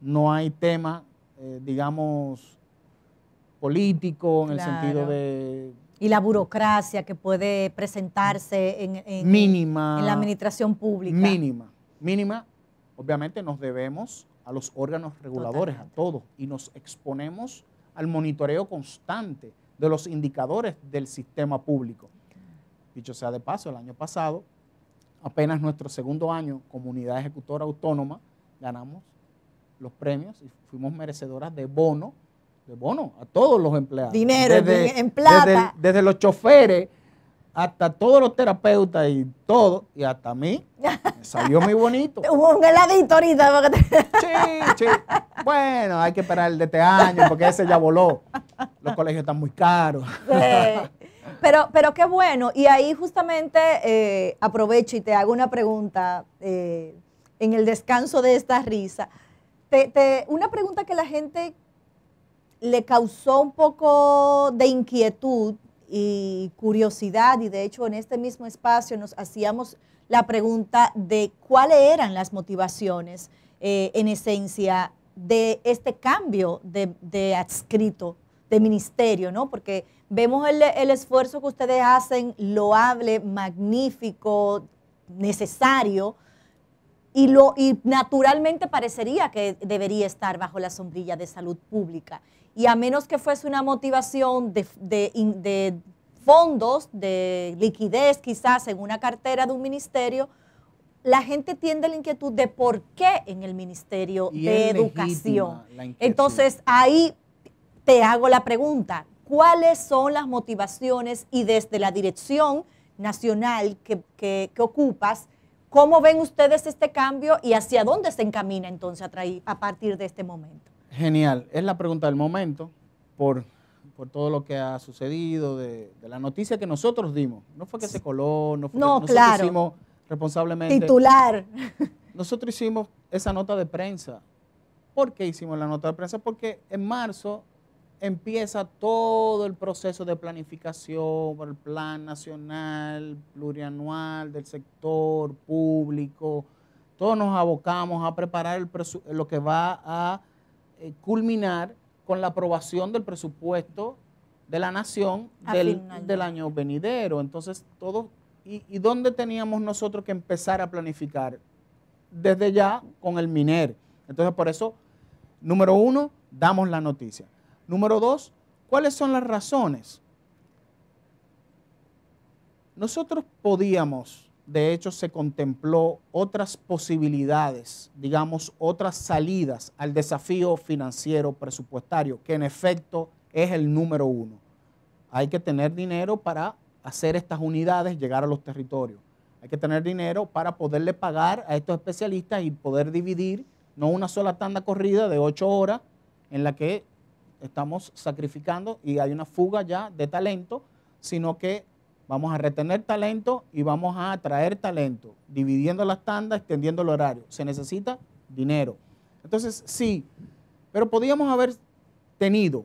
no hay tema, eh, digamos, político en el sentido de... Y la burocracia que puede presentarse en, mínima, en la administración pública. Mínima, mínima. Obviamente nos debemos a los órganos reguladores, a todos, y nos exponemos al monitoreo constante de los indicadores del sistema público. Dicho sea de paso, el año pasado, apenas nuestro segundo año como unidad ejecutora autónoma, ganamos los premios y fuimos merecedoras de bono, de bono a todos los empleados. Dinero, en plata. desde los choferes hasta todos los terapeutas y todo, y hasta mí, me salió muy bonito. Hubo un heladito ahorita. Sí, sí. Bueno, hay que esperar el de este año porque ese ya voló. Los colegios están muy caros. Pero, pero qué bueno. Y ahí justamente eh, aprovecho y te hago una pregunta eh, en el descanso de esta risa. una pregunta que la gente le causó un poco de inquietud y curiosidad y de hecho en este mismo espacio nos hacíamos la pregunta de cuáles eran las motivaciones eh, en esencia de este cambio de, adscrito, de ministerio, ¿no? Porque vemos el, esfuerzo que ustedes hacen, loable, magnífico, necesario, y, lo, y naturalmente parecería que debería estar bajo la sombrilla de salud pública. Y a menos que fuese una motivación de, fondos, de liquidez quizás en una cartera de un ministerio, la gente tiende la inquietud de por qué en el Ministerio de Educación. Entonces, ahí te hago la pregunta, ¿cuáles son las motivaciones y desde la dirección nacional que, ocupas, cómo ven ustedes este cambio y hacia dónde se encamina entonces a partir de este momento? Genial. Es la pregunta del momento por, todo lo que ha sucedido, de, la noticia que nosotros dimos. No fue que se coló, no fue que hicimos responsablemente. Titular. Nosotros hicimos esa nota de prensa. ¿Por qué hicimos la nota de prensa? Porque en marzo empieza todo el proceso de planificación, el plan nacional, plurianual del sector público. Todos nos abocamos a preparar lo que va a eh, culminar con la aprobación del presupuesto de la nación del, del, año venidero. Entonces, todo, y, y, dónde teníamos nosotros que empezar a planificar? Desde ya con el MINER. Entonces, por eso, número uno, damos la noticia. Número dos, ¿cuáles son las razones? Nosotros podíamos de hecho, se contempló otras posibilidades, digamos, otras salidas al desafío financiero presupuestario, que en efecto es el número uno. Hay que tener dinero para hacer estas unidades llegar a los territorios. Hay que tener dinero para poderle pagar a estos especialistas y poder dividir no una sola tanda corrida de ocho horas en la que estamos sacrificando y hay una fuga ya de talento, sino que Vamos a retener talento y vamos a atraer talento, dividiendo las tandas, extendiendo el horario. Se necesita dinero. Entonces, sí, pero podíamos haber tenido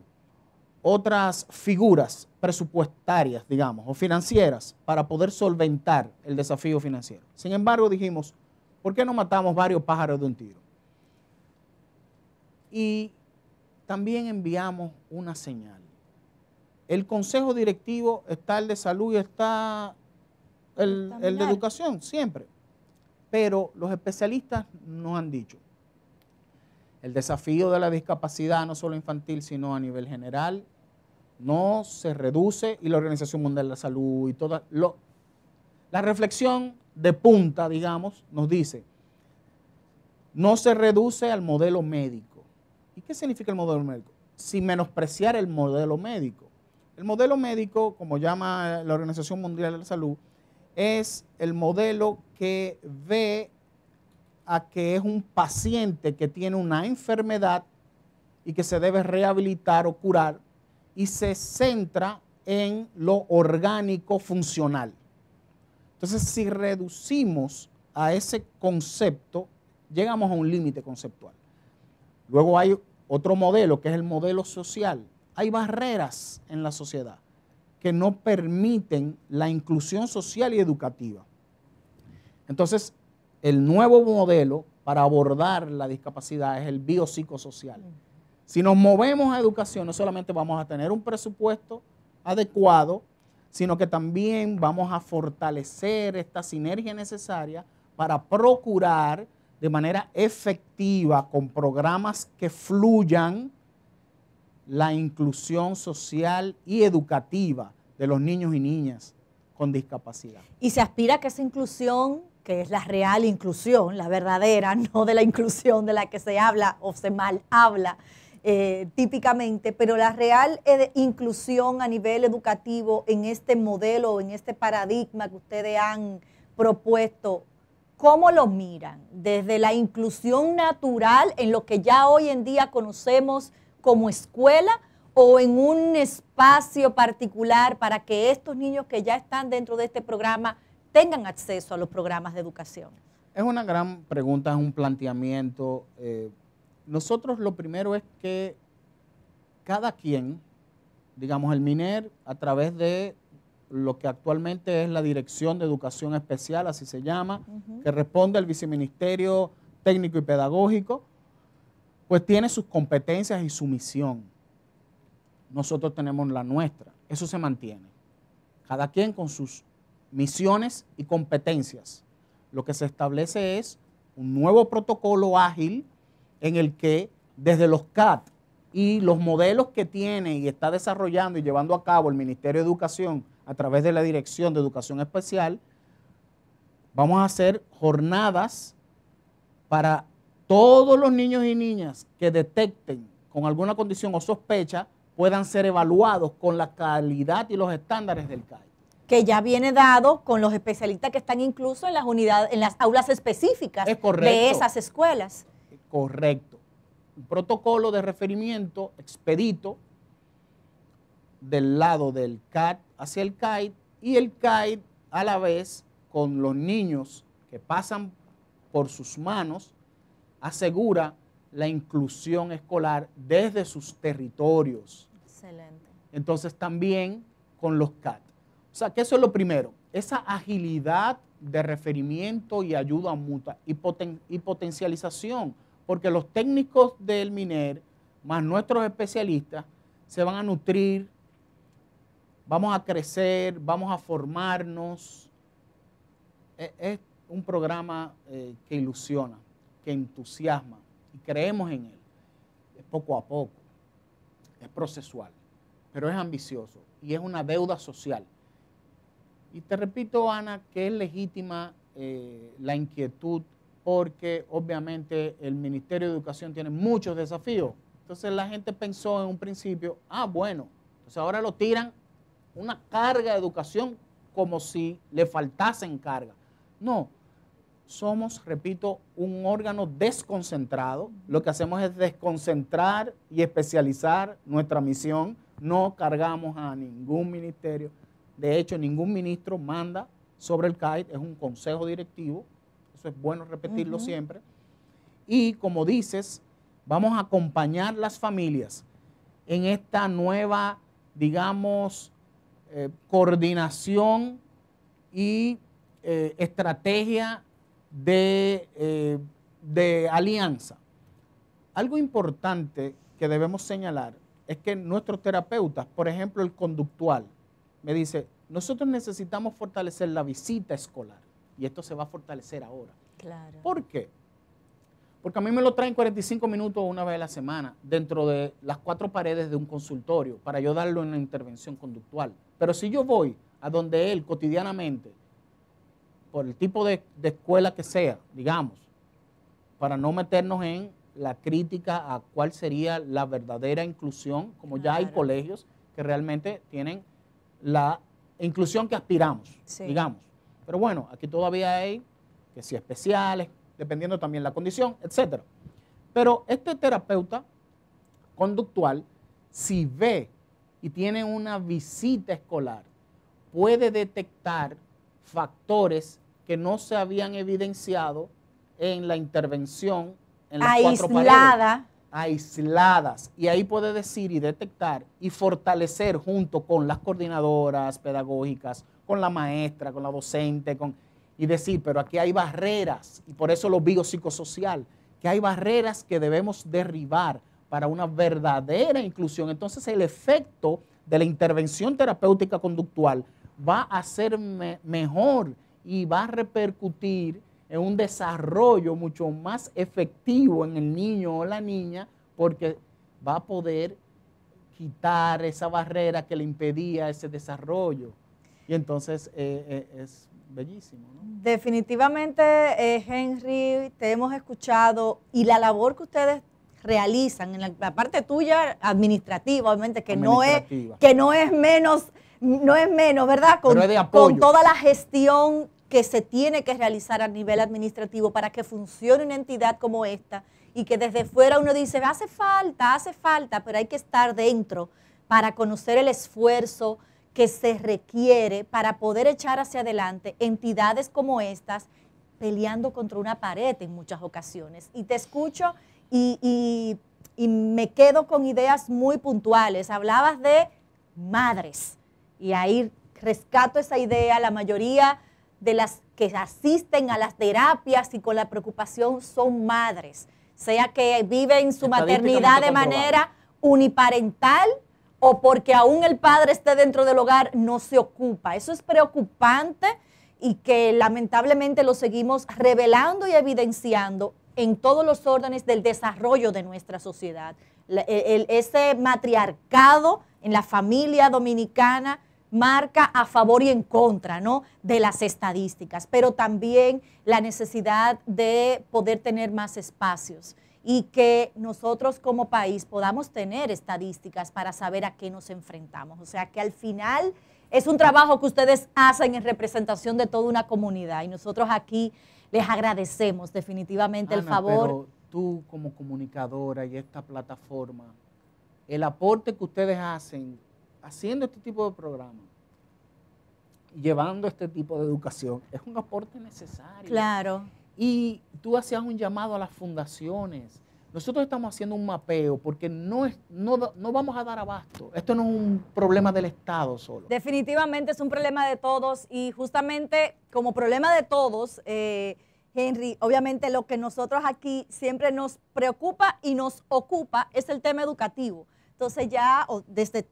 otras figuras presupuestarias, digamos, o financieras para poder solventar el desafío financiero. Sin embargo, dijimos, ¿por qué no matamos varios pájaros de un tiro? Y también enviamos una señal el consejo directivo está el de salud y está el, de educación, siempre. Pero los especialistas nos han dicho, el desafío de la discapacidad, no solo infantil, sino a nivel general, no se reduce y la Organización Mundial de la Salud y toda... Lo, la reflexión de punta, digamos, nos dice, no se reduce al modelo médico. ¿Y qué significa el modelo médico? Sin menospreciar el modelo médico. El modelo médico, como llama la Organización Mundial de la Salud, es el modelo que ve a que es un paciente que tiene una enfermedad y que se debe rehabilitar o curar y se centra en lo orgánico funcional. Entonces, si reducimos a ese concepto, llegamos a un límite conceptual. Luego hay otro modelo, que es el modelo social, hay barreras en la sociedad que no permiten la inclusión social y educativa. Entonces, el nuevo modelo para abordar la discapacidad es el biopsicosocial. Si nos movemos a educación, no solamente vamos a tener un presupuesto adecuado, sino que también vamos a fortalecer esta sinergia necesaria para procurar de manera efectiva, con programas que fluyan, la inclusión social y educativa de los niños y niñas con discapacidad. Y se aspira a que esa inclusión, que es la real inclusión, la verdadera, no de la inclusión de la que se habla o se mal habla eh, típicamente, pero la real eh, inclusión a nivel educativo en este modelo, en este paradigma que ustedes han propuesto, ¿cómo lo miran? Desde la inclusión natural en lo que ya hoy en día conocemos como escuela o en un espacio particular para que estos niños que ya están dentro de este programa tengan acceso a los programas de educación? Es una gran pregunta, es un planteamiento. Eh, nosotros lo primero es que cada quien, digamos el MINER, a través de lo que actualmente es la Dirección de Educación Especial, así se llama, que responde al Viceministerio Técnico y Pedagógico, pues tiene sus competencias y su misión. Nosotros tenemos la nuestra. Eso se mantiene. Cada quien con sus misiones y competencias. Lo que se establece es un nuevo protocolo ágil en el que desde los CAT y los modelos que tiene y está desarrollando y llevando a cabo el Ministerio de Educación a través de la Dirección de Educación Especial, vamos a hacer jornadas para todos los niños y niñas que detecten con alguna condición o sospecha puedan ser evaluados con la calidad y los estándares del CAI. Que ya viene dado con los especialistas que están incluso en las unidades, en las aulas específicas de esas escuelas. Correcto. Un protocolo de referimiento expedito del lado del CAT hacia el CAID y el CAID a la vez con los niños que pasan por sus manos asegura la inclusión escolar desde sus territorios. Excelente. Entonces también con los CAT. O sea, que eso es lo primero, esa agilidad de referimiento y ayuda mutua y, potencialización, porque los técnicos del MINER más nuestros especialistas se van a nutrir, vamos a crecer, vamos a formarnos. E-, es, un programa eh, que ilusiona que entusiasma y creemos en él. Es poco a poco, es procesual, pero es ambicioso y es una deuda social. Y te repito, Ana, que es legítima eh, la inquietud porque obviamente el Ministerio de Educación tiene muchos desafíos. Entonces la gente pensó en un principio, ah, bueno, entonces ahora lo tiran una carga de educación como si le faltasen carga. No, somos, repito, un órgano desconcentrado. Lo que hacemos es desconcentrar y especializar nuestra misión. No cargamos a ningún ministerio. De hecho, ningún ministro manda sobre el CAID. Es un consejo directivo. Eso es bueno repetirlo siempre. Y como dices, vamos a acompañar las familias en esta nueva, digamos, eh, coordinación y eh, estrategia de, eh, de alianza. Algo importante que debemos señalar es que nuestros terapeutas, por ejemplo el conductual, me dice, nosotros necesitamos fortalecer la visita escolar y esto se va a fortalecer ahora. Claro. ¿Por qué? Porque a mí me lo traen 45 minutos una vez a la semana dentro de las cuatro paredes de un consultorio para yo en una intervención conductual. Pero si yo voy a donde él cotidianamente por el tipo de, escuela que sea, digamos, para no meternos en la crítica a cuál sería la verdadera inclusión, como ya hay colegios que realmente tienen la inclusión que aspiramos, digamos. Pero bueno, aquí todavía hay que si especiales, dependiendo también la condición, etc. Pero este terapeuta conductual, si ve y tiene una visita escolar, puede detectar factores que no se habían evidenciado en la intervención en las cuatro paredes. Aisladas. Y ahí puede decir y detectar y fortalecer junto con las coordinadoras pedagógicas, con la maestra, con la docente, con, y decir, pero aquí hay barreras, y por eso lo psicosocial, que hay barreras que debemos derribar para una verdadera inclusión. Entonces el efecto de la intervención terapéutica conductual va a ser mejor y va a repercutir en un desarrollo mucho más efectivo en el niño o la niña porque va a poder quitar esa barrera que le impedía ese desarrollo. Y entonces eh, eh, es bellísimo. Definitivamente, eh, Henry, te hemos escuchado y la labor que ustedes realizan en la, parte tuya administrativa, obviamente, que, No es, que no es menos no es menos, ¿verdad? Con, con, toda la gestión que se tiene que realizar a nivel administrativo para que funcione una entidad como esta y que desde fuera uno dice, hace falta, hace falta, pero hay que estar dentro para conocer el esfuerzo que se requiere para poder echar hacia adelante entidades como estas peleando contra una pared en muchas ocasiones. Y te escucho y, me quedo con ideas muy puntuales. Hablabas de madres y ahí rescato esa idea, la mayoría de las que asisten a las terapias y con la preocupación son madres, sea que viven su maternidad de manera uniparental o porque aún el padre esté dentro del hogar, no se ocupa. Eso es preocupante y que lamentablemente lo seguimos revelando y evidenciando en todos los órdenes del desarrollo de nuestra sociedad. ese matriarcado en la familia dominicana marca a favor y en contra ¿no? de las estadísticas, pero también la necesidad de poder tener más espacios y que nosotros como país podamos tener estadísticas para saber a qué nos enfrentamos. O sea que al final es un trabajo que ustedes hacen en representación de toda una comunidad y nosotros aquí les agradecemos definitivamente el favor. Pero tú como comunicadora y esta plataforma, el aporte que ustedes hacen haciendo este tipo de programas, llevando este tipo de educación, es un aporte necesario. Claro. Y tú hacías un llamado a las fundaciones. Nosotros estamos haciendo un mapeo porque no, no, vamos a dar abasto. Esto no es un problema del Estado solo. Definitivamente es un problema de todos y justamente como problema de todos, eh, Henry, obviamente lo que nosotros aquí siempre nos preocupa y nos ocupa es el tema educativo. Entonces ya desde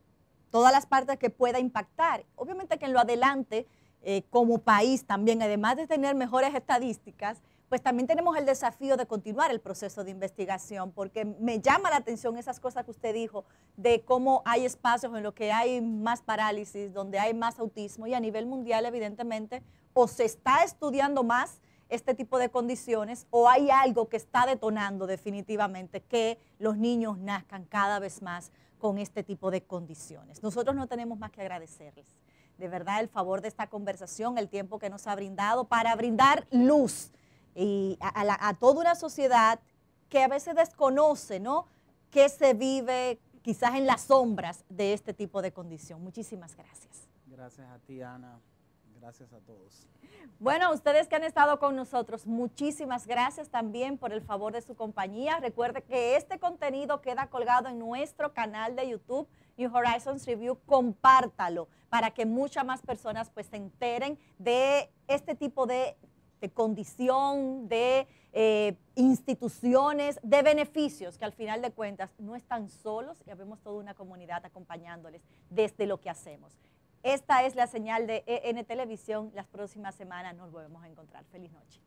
todas las partes que pueda impactar. Obviamente que en lo adelante, eh, como país también, además de tener mejores estadísticas, pues también tenemos el desafío de continuar el proceso de investigación, porque me llama la atención esas cosas que usted dijo, de cómo hay espacios en los que hay más parálisis, donde hay más autismo, y a nivel mundial, evidentemente, o se está estudiando más este tipo de condiciones, o hay algo que está detonando definitivamente que los niños nazcan cada vez más con este tipo de condiciones. Nosotros no tenemos más que agradecerles de verdad el favor de esta conversación, el tiempo que nos ha brindado para brindar luz a, a, toda una sociedad que a veces desconoce, ¿no? Que se vive quizás en las sombras de este tipo de condición. Muchísimas gracias. Gracias a ti, Ana. Gracias a todos. Bueno, ustedes que han estado con nosotros, muchísimas gracias también por el favor de su compañía. Recuerde que este contenido queda colgado en nuestro canal de YouTube. New Horizons Review, compártalo para que muchas más personas pues se enteren de este tipo de, condición, de eh, instituciones, de beneficios que al final de cuentas no están solos y vemos toda una comunidad acompañándoles desde lo que hacemos. Esta es la señal de EN Televisión. Las próximas semanas nos volvemos a encontrar. Feliz noche.